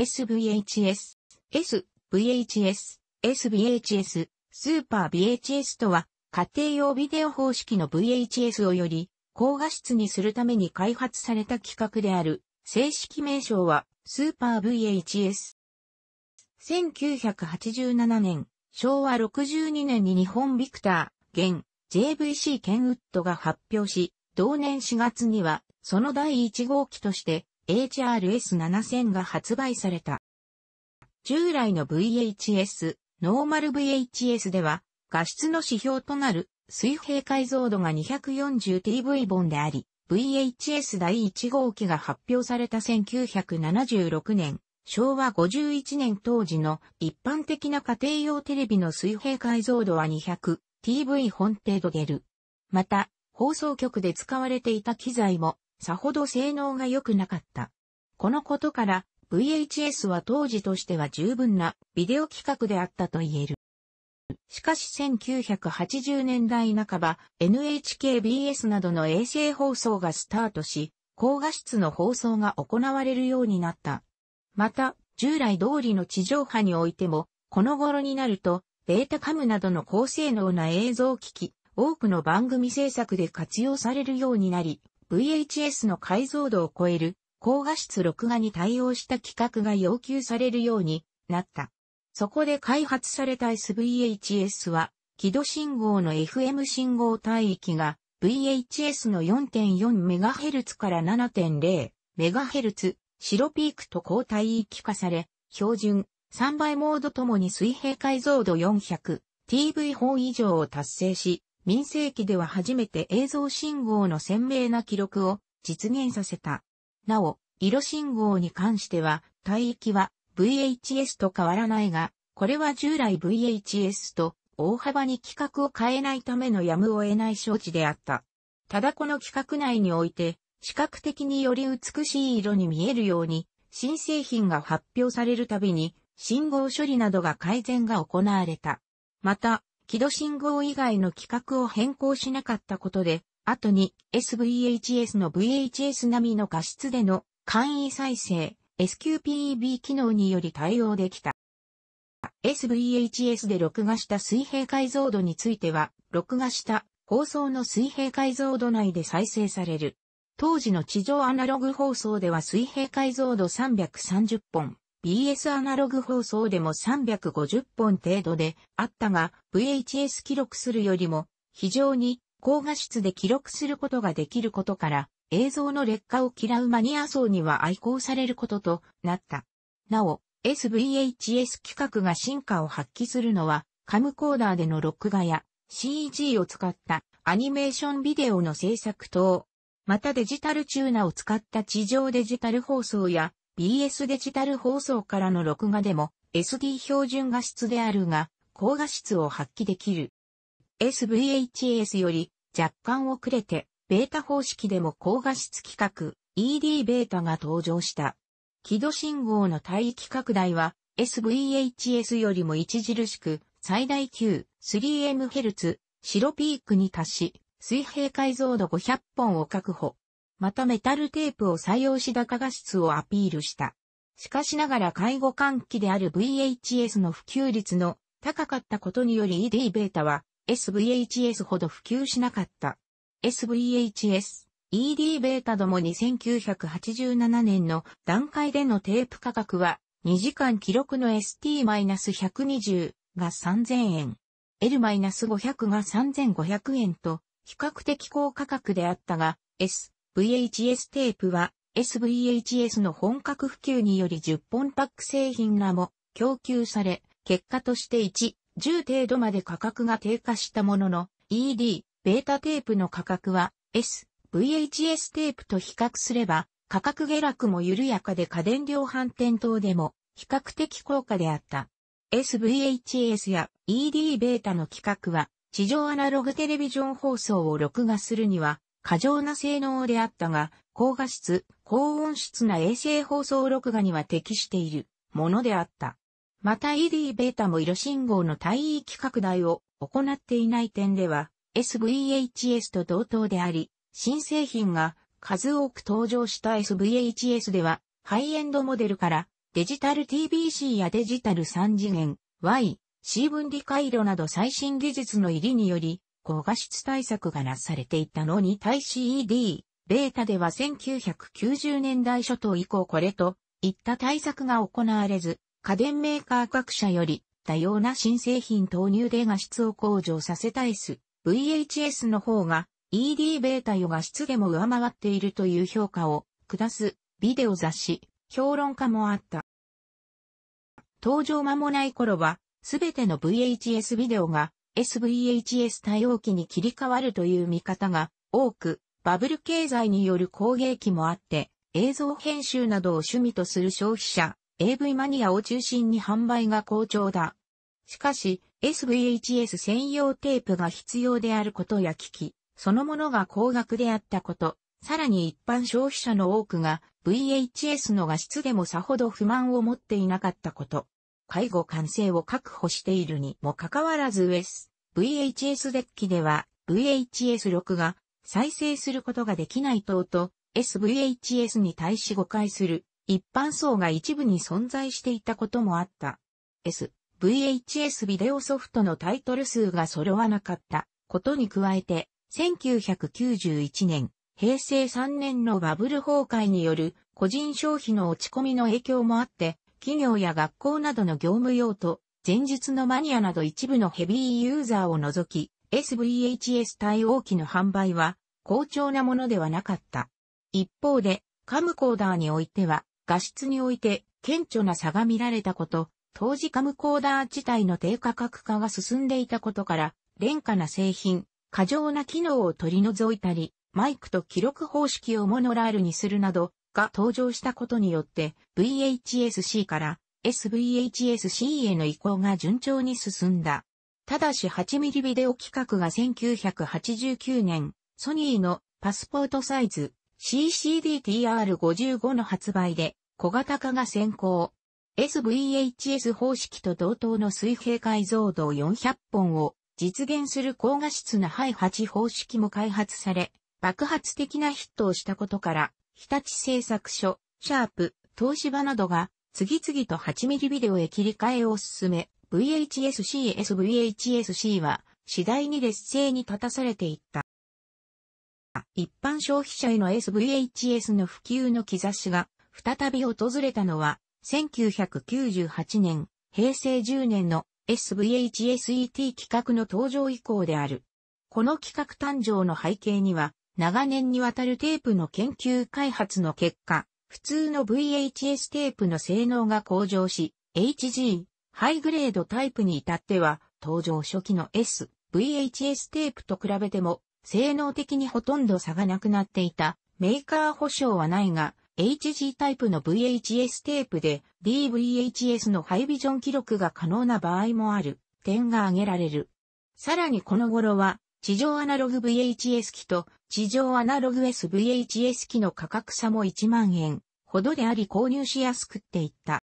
SVHS、SVHS、SVHS、スーパー VHS とは、家庭用ビデオ方式の VHS をより、高画質にするために開発された規格である、正式名称は、スーパー VHS。1987年、昭和62年に日本ビクター、現、JVC ケンウッドが発表し、同年4月には、その第1号機として、HRS7000 が発売された。従来の VHS、ノーマル VHS では、画質の指標となる水平解像度が 240TV 本であり、VHS 第1号機が発表された1976年、昭和51年当時の一般的な家庭用テレビの水平解像度は 200TV 本程度出る。また、放送局で使われていた機材もさほど性能が良くなかった。このことから VHS は当時としては十分なビデオ企画であったと言える。しかし1980年代半ば NHKBS などの衛星放送がスタートし、高画質の放送が行われるようになった。また、従来通りの地上波においても、この頃になると、ベータカムなどの高性能な映像機器、多くの番組制作で活用されるようになり、VHS の解像度を超える高画質録画に対応した規格が要求されるようになった。そこで開発された SVHS は、軌道信号の FM 信号帯域が VHS の 4.4MHz から 7.0MHz 白ピークと高帯域化され、標準3倍モードともに水平解像度 400TV 4以上を達成し、民生期では初めて映像信号の鮮明な記録を実現させた。なお、色信号に関しては、帯域は VHS と変わらないが、これは従来 VHS と大幅に規格を変えないためのやむを得ない承知であった。ただこの規格内において、視覚的により美しい色に見えるように、新製品が発表されるたびに、信号処理などが改善が行われた。また、起動信号以外の規格を変更しなかったことで、後に SVHS の VHS 並みの画質での簡易再生 SQPEB 機能により対応できた。SVHS で録画した水平解像度については、録画した放送の水平解像度内で再生される。当時の地上アナログ放送では水平解像度330本、BS アナログ放送でも350本程度であったが、VHS 記録するよりも非常に高画質で記録することができることから、映像の劣化を嫌うマニア層には愛好されることとなった。なお、SVHS 規格が進化を発揮するのは、カムコーダーでの録画や CG を使ったアニメーションビデオの制作等、またデジタルチューナを使った地上デジタル放送や BS デジタル放送からの録画でも SD 標準画質であるが、高画質を発揮できる。SVHS より若干遅れて、ベータ方式でも高画質規格 ED ベータが登場した。輝度信号の帯域拡大は SVHS よりも著しく最大級 3MHz 白ピークに達し、水平解像度500本を確保。またメタルテープを採用し高画質をアピールした。しかしながら介護換気である VHS の普及率の高かったことにより ED ベータは SVHS ほど普及しなかった。SVHS、ED ベータどもに1987年の段階でのテープ価格は2時間記録の ST-120 が3000円、L-500 が3500円と比較的高価格であったが、S、VHS テープは SVHS の本格普及により10本パック製品らも供給され、結果として1、10程度まで価格が低下したものの、ED、ベータテープの価格は S、VHS テープと比較すれば、価格下落も緩やかで家電量販店等でも比較的高価であった。SVHS や ED ベータの規格は、地上アナログテレビジョン放送を録画するには、過剰な性能であったが、高画質、高音質な衛星放送録画には適しているものであった。また ED ベータも色信号の帯域拡大を行っていない点では SVHS と同等であり、新製品が数多く登場した SVHS ではハイエンドモデルからデジタル TBC やデジタル3次元 Y、C 分離回路など最新技術の入りにより高画質対策がなされていたのに対し ED、ベータでは1990年代初頭以降これといった対策が行われず、家電メーカー各社より多様な新製品投入で画質を向上させた S、VHS の方が ED ベータよ画質でも上回っているという評価を下すビデオ雑誌、評論家もあった。登場間もない頃は、すべての VHS ビデオが SVHS 対応機に切り替わるという見方が多く、バブル経済による工芸機もあって、映像編集などを趣味とする消費者、AV マニアを中心に販売が好調だ。しかし、SVHS 専用テープが必要であることや機器、そのものが高額であったこと、さらに一般消費者の多くが VHS の画質でもさほど不満を持っていなかったこと、介護完成を確保しているにもかかわらずウス VHS デッキでは VHS 録画、再生することができない等と SVHS に対し誤解する一般層が一部に存在していたこともあった。S、VHS ビデオソフトのタイトル数が揃わなかったことに加えて、1991年、平成3年のバブル崩壊による個人消費の落ち込みの影響もあって、企業や学校などの業務用途、前述のマニアなど一部のヘビーユーザーを除き、SVHS 対応機の販売は、好調なものではなかった。一方で、カムコーダーにおいては、画質において顕著な差が見られたこと、当時カムコーダー自体の低価格化が進んでいたことから、廉価な製品、過剰な機能を取り除いたり、マイクと記録方式をモノラルにするなどが登場したことによって VHS-C から SVHS-C への移行が順調に進んだ。ただし8ミリビデオ規格が1989年、ソニーのパスポートサイズ CCD-TR55 の発売で小型化が先行。SVHS 方式と同等の水平解像度400本を実現する高画質なハイ8方式も開発され、爆発的なヒットをしたことから、日立製作所、シャープ、東芝などが次々と 8mm ビデオへ切り替えを進め、VHS-CS-VHS-C は次第に劣勢に立たされていった。一般消費者への SVHS の普及の兆しが再び訪れたのは1998年、平成10年の SVHSET 企画の登場以降である。この企画誕生の背景には長年にわたるテープの研究開発の結果、普通の VHS テープの性能が向上し、HG、ハイグレードタイプに至っては、登場初期の S、VHS テープと比べても、性能的にほとんど差がなくなっていた。メーカー保証はないが、HG タイプの VHS テープで DVHS のハイビジョン記録が可能な場合もある点が挙げられる。さらにこの頃は地上アナログ VHS 機と地上アナログ SVHS 機の価格差も1万円ほどであり購入しやすくっていった。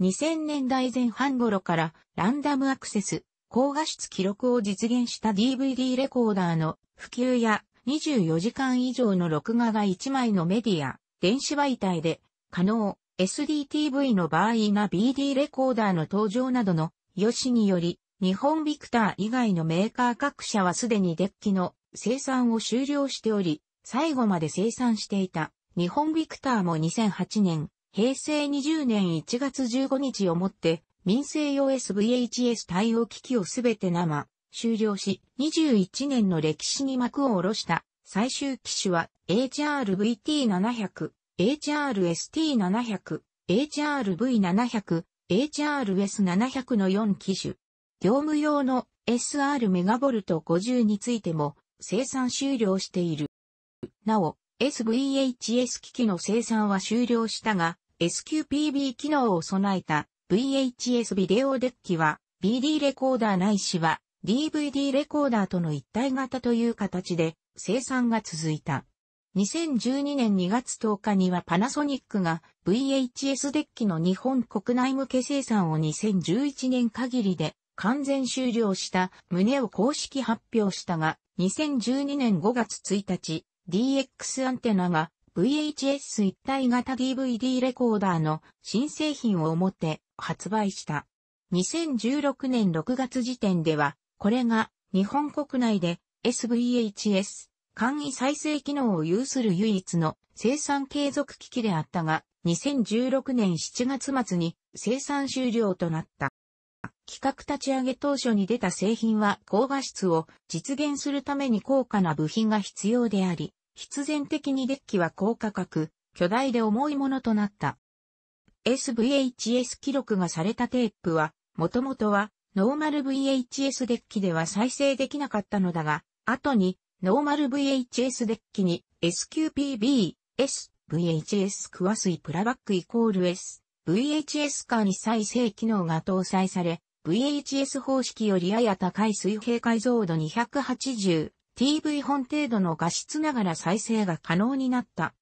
2000年代前半頃からランダムアクセス、高画質記録を実現した DVD レコーダーの普及や24時間以上の録画が1枚のメディア、電子媒体で可能 SDTV の場合な BD レコーダーの登場などの良しにより日本ビクター以外のメーカー各社はすでにデッキの生産を終了しており、最後まで生産していた日本ビクターも2008年、平成20年1月15日をもって民生用 SVHS 対応機器をすべて生、終了し、21年の歴史に幕を下ろした最終機種は HRVT700、HRST700、HRV700、HRS700 の4機種。業務用の SR メガボルト50についても生産終了している。なお、SVHS 機器の生産は終了したが、SQPB 機能を備えた VHS ビデオデッキは BD レコーダーないしは DVD レコーダーとの一体型という形で生産が続いた。2012年2月10日にはパナソニックが VHS デッキの日本国内向け生産を2011年限りで完全終了した旨を公式発表したが、2012年5月1日、DX アンテナが VHS 一体型 DVD レコーダーの新製品をもって発売した。2016年6月時点では、これが日本国内で SVHS 簡易再生機能を有する唯一の生産継続機器であったが、2016年7月末に生産終了となった。企画立ち上げ当初に出た製品は高画質を実現するために高価な部品が必要であり、必然的にデッキは高価格、巨大で重いものとなった。SVHS 記録がされたテープは、もともとはノーマル VHS デッキでは再生できなかったのだが、後にノーマル VHS デッキに SQPB、S、VHS クワスイプラバックイコール S、VHS カーに再生機能が搭載され、VHS 方式よりやや高い水平解像度 280TV 本程度の画質ながら再生が可能になった。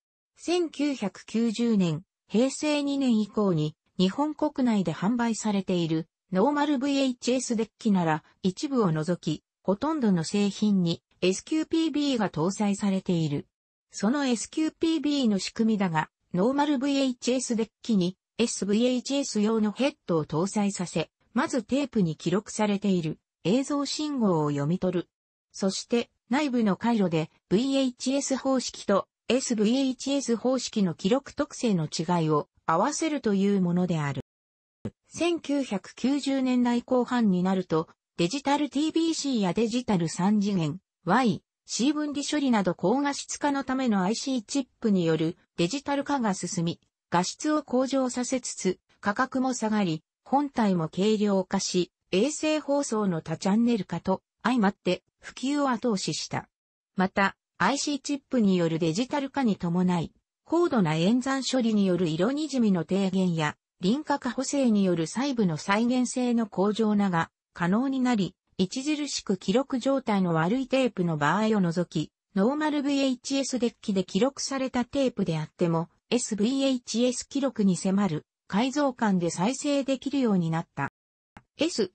1990年、平成2年以降に日本国内で販売されているノーマル VHS デッキなら一部を除き、ほとんどの製品に SQPB が搭載されている。その SQPB の仕組みだが、ノーマル VHS デッキに SVHS 用のヘッドを搭載させ、まずテープに記録されている映像信号を読み取る。そして内部の回路で VHS 方式と SVHS 方式の記録特性の違いを合わせるというものである。1990年代後半になるとデジタル TBC やデジタル3次元 Y、C 分離処理など高画質化のための IC チップによるデジタル化が進み、画質を向上させつつ価格も下がり、本体も軽量化し、衛星放送の多チャンネル化と相まって普及を後押しした。また、IC チップによるデジタル化に伴い、高度な演算処理による色にじみの低減や、輪郭補正による細部の再現性の向上なが可能になり、著しく記録状態の悪いテープの場合を除き、ノーマル VHS デッキで記録されたテープであっても、SVHS 記録に迫る改造感で再生できるようになった。SVHS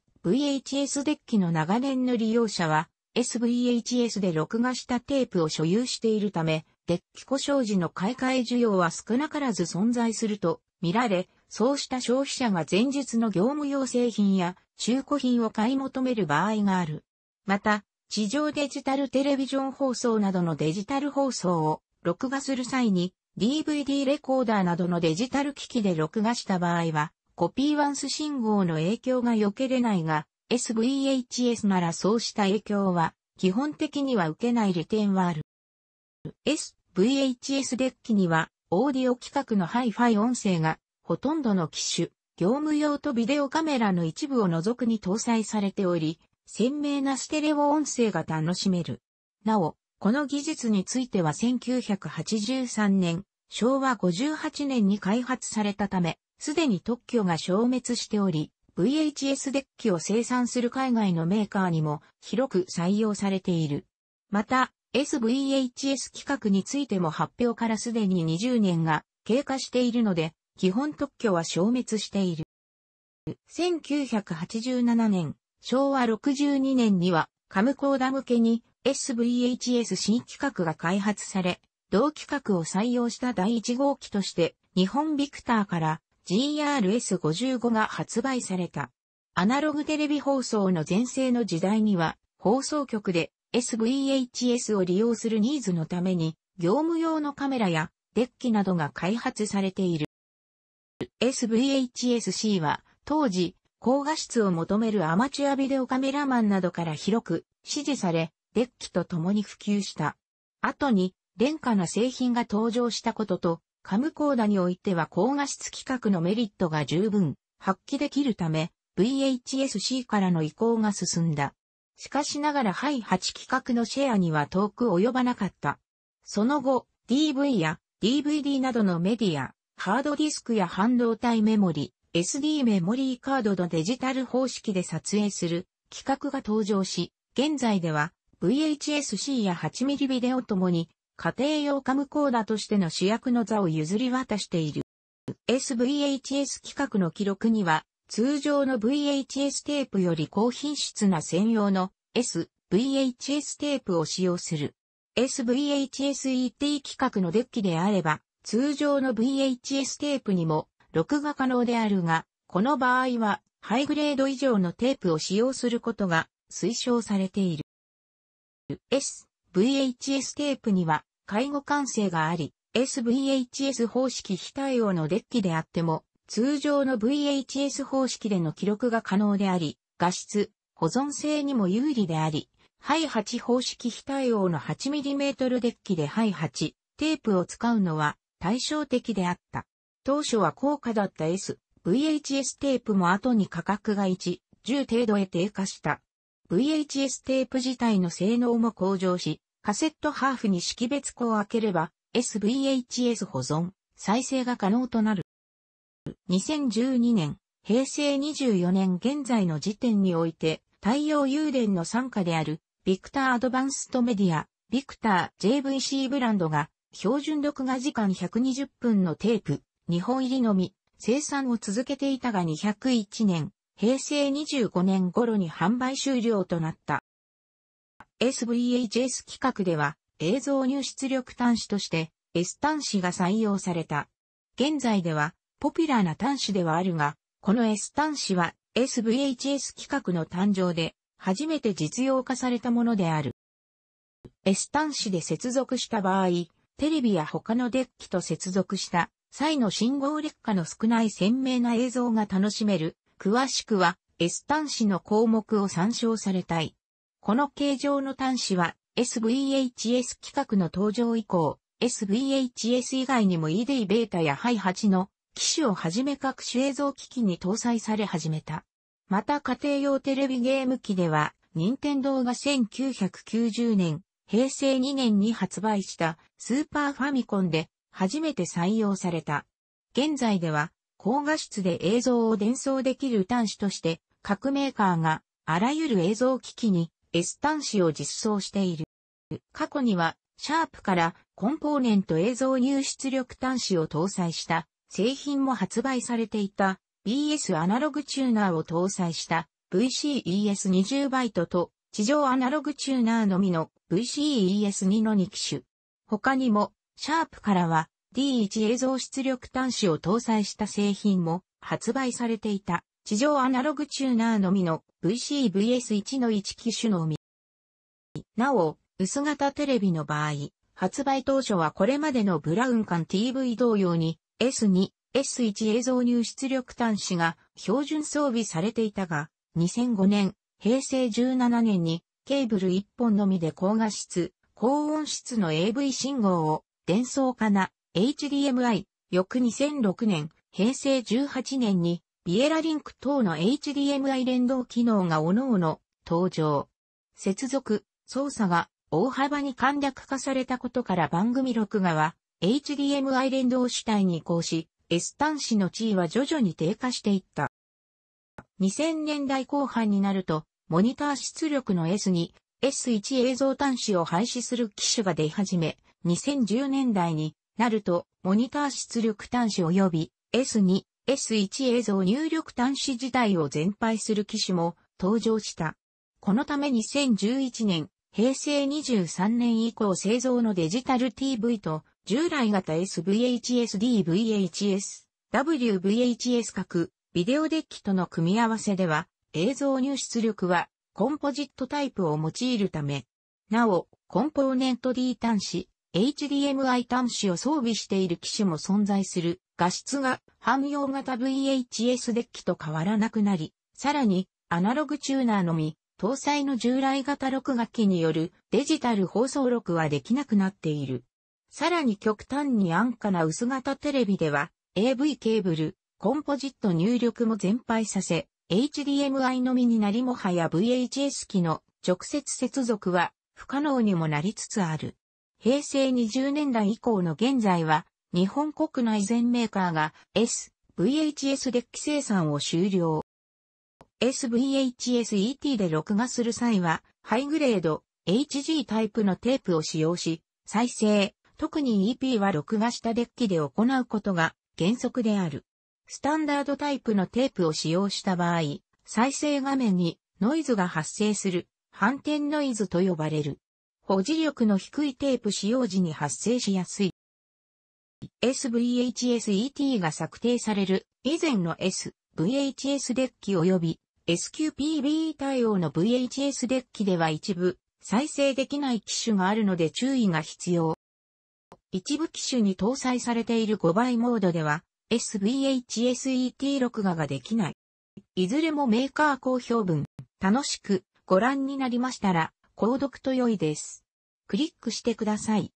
デッキの長年の利用者は SVHS で録画したテープを所有しているため、デッキ故障時の買い替え需要は少なからず存在すると見られ、そうした消費者が前日の業務用製品や中古品を買い求める場合がある。また、地上デジタルテレビジョン放送などのデジタル放送を録画する際に DVD レコーダーなどのデジタル機器で録画した場合は、コピーワンス信号の影響が避けれないが、SVHS ならそうした影響は、基本的には受けない利点はある。SVHS デッキには、オーディオ規格のハイファイ音声が、ほとんどの機種、業務用とビデオカメラの一部を除くに搭載されており、鮮明なステレオ音声が楽しめる。なお、この技術については1983年、昭和58年に開発されたため、すでに特許が消滅しており、VHS デッキを生産する海外のメーカーにも広く採用されている。また、SVHS 規格についても発表からすでに20年が経過しているので、基本特許は消滅している。1987年、昭和62年には、カムコーダ向けに SVHS 新規格が開発され、同規格を採用した第1号機として、日本ビクターから GRS55 が発売された。アナログテレビ放送の前世の時代には、放送局で SVHS を利用するニーズのために、業務用のカメラやデッキなどが開発されている。SVHS-C は当時、高画質を求めるアマチュアビデオカメラマンなどから広く支持され、デッキと共に普及した。後に、廉価な製品が登場したことと、カムコーダにおいては高画質規格のメリットが十分発揮できるため、VHSC からの移行が進んだ。しかしながらハイ8規格のシェアには遠く及ばなかった。その後、DV や DVD などのメディア、ハードディスクや半導体メモリ、SD メモリーカードのデジタル方式で撮影する規格が登場し、現在では VHSC や 8mm ビデオともに、家庭用カムコーダとしての主役の座を譲り渡している。SVHS 規格の記録には、通常の VHS テープより高品質な専用の SVHS テープを使用する。SVHSET 規格のデッキであれば、通常の VHS テープにも録画可能であるが、この場合はハイグレード以上のテープを使用することが推奨されている。S、VHS テープには介護感性があり、SVHS 方式非対応のデッキであっても、通常の VHS 方式での記録が可能であり、画質、保存性にも有利であり、ハイ8方式非対応の 8mm デッキでハイ8テープを使うのは対照的であった。当初は高価だった S、VHS テープも後に価格が1、10程度へ低下した。VHS テープ自体の性能も向上し、カセットハーフに識別庫を開ければ、SVHS 保存、再生が可能となる。2012年、平成24年現在の時点において、太陽油田の参加である、ビクターアドバンストメディア、ビクター JVC ブランドが、標準録画時間120分のテープ、日本入りのみ、生産を続けていたが201年、平成25年頃に販売終了となった。SVHS 企画では映像入出力端子として S 端子が採用された。現在ではポピュラーな端子ではあるが、この S 端子は SVHS 企画の誕生で初めて実用化されたものである。S 端子で接続した場合、テレビや他のデッキと接続した際の信号劣化の少ない鮮明な映像が楽しめる詳しくは S 端子の項目を参照されたい。この形状の端子は SVHS 規格の登場以降、SVHS 以外にも EDBeta や HI8 の機種をはじめ各種映像機器に搭載され始めた。また家庭用テレビゲーム機では、任天堂が1990年、平成2年に発売したスーパーファミコンで初めて採用された。現在では高画質で映像を伝送できる端子として、各メーカーがあらゆる映像機器に S 端子を実装している。過去には、シャープからコンポーネント映像入出力端子を搭載した製品も発売されていた BS アナログチューナーを搭載した VCES20 バイトと地上アナログチューナーのみの VCES2 の2機種。他にも、シャープからは D1 映像出力端子を搭載した製品も発売されていた地上アナログチューナーのみの VCVS1 の1機種のみ。なお、薄型テレビの場合、発売当初はこれまでのブラウン管 TV 同様に S2、S1 映像入出力端子が標準装備されていたが、2005年、平成17年にケーブル1本のみで高画質、高音質の AV 信号を伝送かな HDMI、翌2006年、平成18年に、ビエラリンク等の HDMI 連動機能が各々登場。接続、操作が大幅に簡略化されたことから番組録画は HDMI 連動主体に移行し、S 端子の地位は徐々に低下していった。2000年代後半になると、モニター出力の S に S1 映像端子を廃止する機種が出始め、2010年代になると、モニター出力端子及び S2、S1 映像入力端子自体を全廃する機種も登場した。このため2011年、平成23年以降製造のデジタル TV と従来型 SVHS、DVHS、WVHS 各ビデオデッキとの組み合わせでは映像入出力はコンポジットタイプを用いるため、なお、コンポーネント D 端子、HDMI 端子を装備している機種も存在する画質が汎用型 VHS デッキと変わらなくなり、さらにアナログチューナーのみ搭載の従来型録画機によるデジタル放送録はできなくなっている。さらに極端に安価な薄型テレビでは AV ケーブル、コンポジット入力も全廃させ、HDMI のみになりもはや VHS 機の直接接続は不可能にもなりつつある。平成20年代以降の現在は、日本国内全メーカーが S、VHS デッキ生産を終了。SVHS-ET で録画する際は、ハイグレード、HG タイプのテープを使用し、再生、特に EP は録画したデッキで行うことが原則である。スタンダードタイプのテープを使用した場合、再生画面にノイズが発生する反転ノイズと呼ばれる。保持力の低いテープ使用時に発生しやすい。SVHS-ET が策定される以前の SVHS デッキ及び SQPB 対応の VHS デッキでは一部再生できない機種があるので注意が必要。一部機種に搭載されている5倍モードでは SVHS-ET 録画ができない。いずれもメーカー公表文、楽しくご覧になりましたら購読と良いです。クリックしてください。